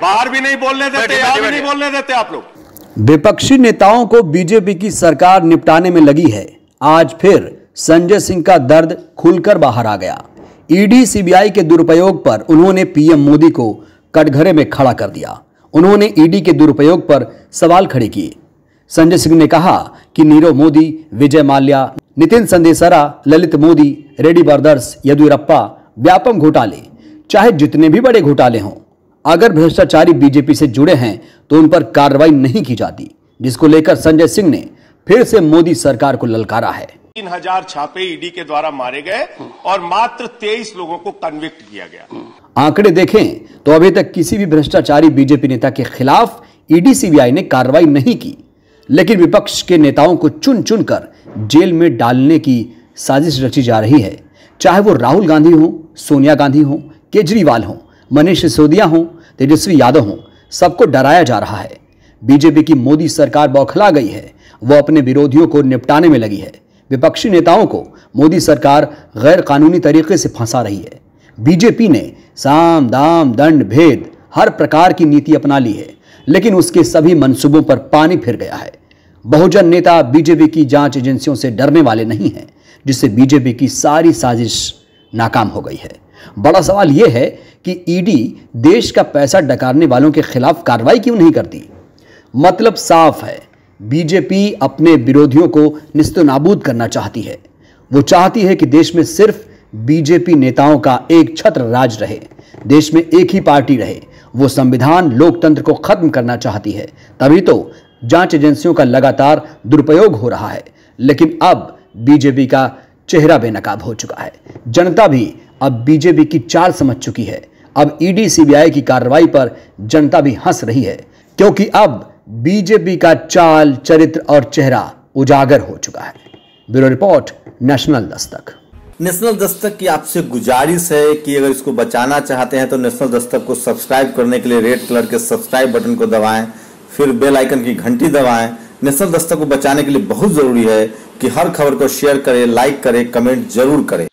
बाहर भी नहीं बोलने देते यहाँ भी नहीं बोलने देते आप लोग विपक्षी नेताओं को बीजेपी की सरकार निपटाने में लगी है आज फिर संजय सिंह का दर्द खुलकर बाहर आ गया ईडी सीबीआई के दुरुपयोग पर उन्होंने पीएम मोदी को कटघरे में खड़ा कर दिया उन्होंने ईडी के दुरुपयोग पर सवाल खड़े किए संजय सिंह ने कहा कि नीरव मोदी विजय माल्या नितिन संदेसरा ललित मोदी रेडी बर्दर्स येदुरप्पा व्यापम घोटाले चाहे जितने भी बड़े घोटाले हों अगर भ्रष्टाचारी बीजेपी से जुड़े हैं तो उन पर कार्रवाई नहीं की जाती जिसको लेकर संजय सिंह ने फिर से मोदी सरकार को ललकारा है तीन हजार छापे ईडी के द्वारा मारे गए और मात्र तेईस लोगों को कन्विक्ट किया गया आंकड़े देखें तो अभी तक किसी भी भ्रष्टाचारी बीजेपी नेता के खिलाफ ईडी सीबीआई ने कार्रवाई नहीं की लेकिन विपक्ष के नेताओं को चुन चुन कर जेल में डालने की साजिश रची जा रही है चाहे वो राहुल गांधी हो सोनिया गांधी हो केजरीवाल हो मनीष सिसोदिया हों तेजस्वी यादव हों सबको डराया जा रहा है बीजेपी की मोदी सरकार बौखला गई है वो अपने विरोधियों को निपटाने में लगी है विपक्षी नेताओं को मोदी सरकार गैर कानूनी तरीके से फंसा रही है बीजेपी ने साम दाम दंड भेद हर प्रकार की नीति अपना ली है लेकिन उसके सभी मंसूबों पर पानी फिर गया है बहुजन नेता बीजेपी की जांच एजेंसियों से डरने वाले नहीं हैं जिससे बीजेपी की सारी साजिश नाकाम हो गई है बड़ा सवाल यह है कि ईडी देश का पैसा डकारने वालों के खिलाफ कार्रवाई क्यों नहीं करती मतलब साफ है बीजेपी अपने विरोधियों को निस्तो नाबूद करना चाहती है वो चाहती है कि देश में सिर्फ बीजेपी नेताओं का एक छत्र राज रहे देश में एक ही पार्टी रहे वो संविधान लोकतंत्र को खत्म करना चाहती है तभी तो जांच एजेंसियों का लगातार दुरुपयोग हो रहा है लेकिन अब बीजेपी का चेहरा बेनकाब हो चुका है जनता भी अब बीजेपी की चाल समझ चुकी है अब ईडी सीबीआई की कार्रवाई पर जनता भी हंस रही है क्योंकि अब बीजेपी का चाल चरित्र और चेहरा उजागर हो चुका है bureau report national Dastak national Dastak की आपसे गुजारिश है कि अगर इसको बचाना चाहते हैं तो नेशनल दस्तक को सब्सक्राइब करने के लिए रेड कलर के सब्सक्राइब बटन को दबाएं फिर बेल आइकन की घंटी दबाएं नेशनल दस्तक को बचाने के लिए बहुत ज़रूरी है कि हर खबर को शेयर करें लाइक करें कमेंट जरूर करें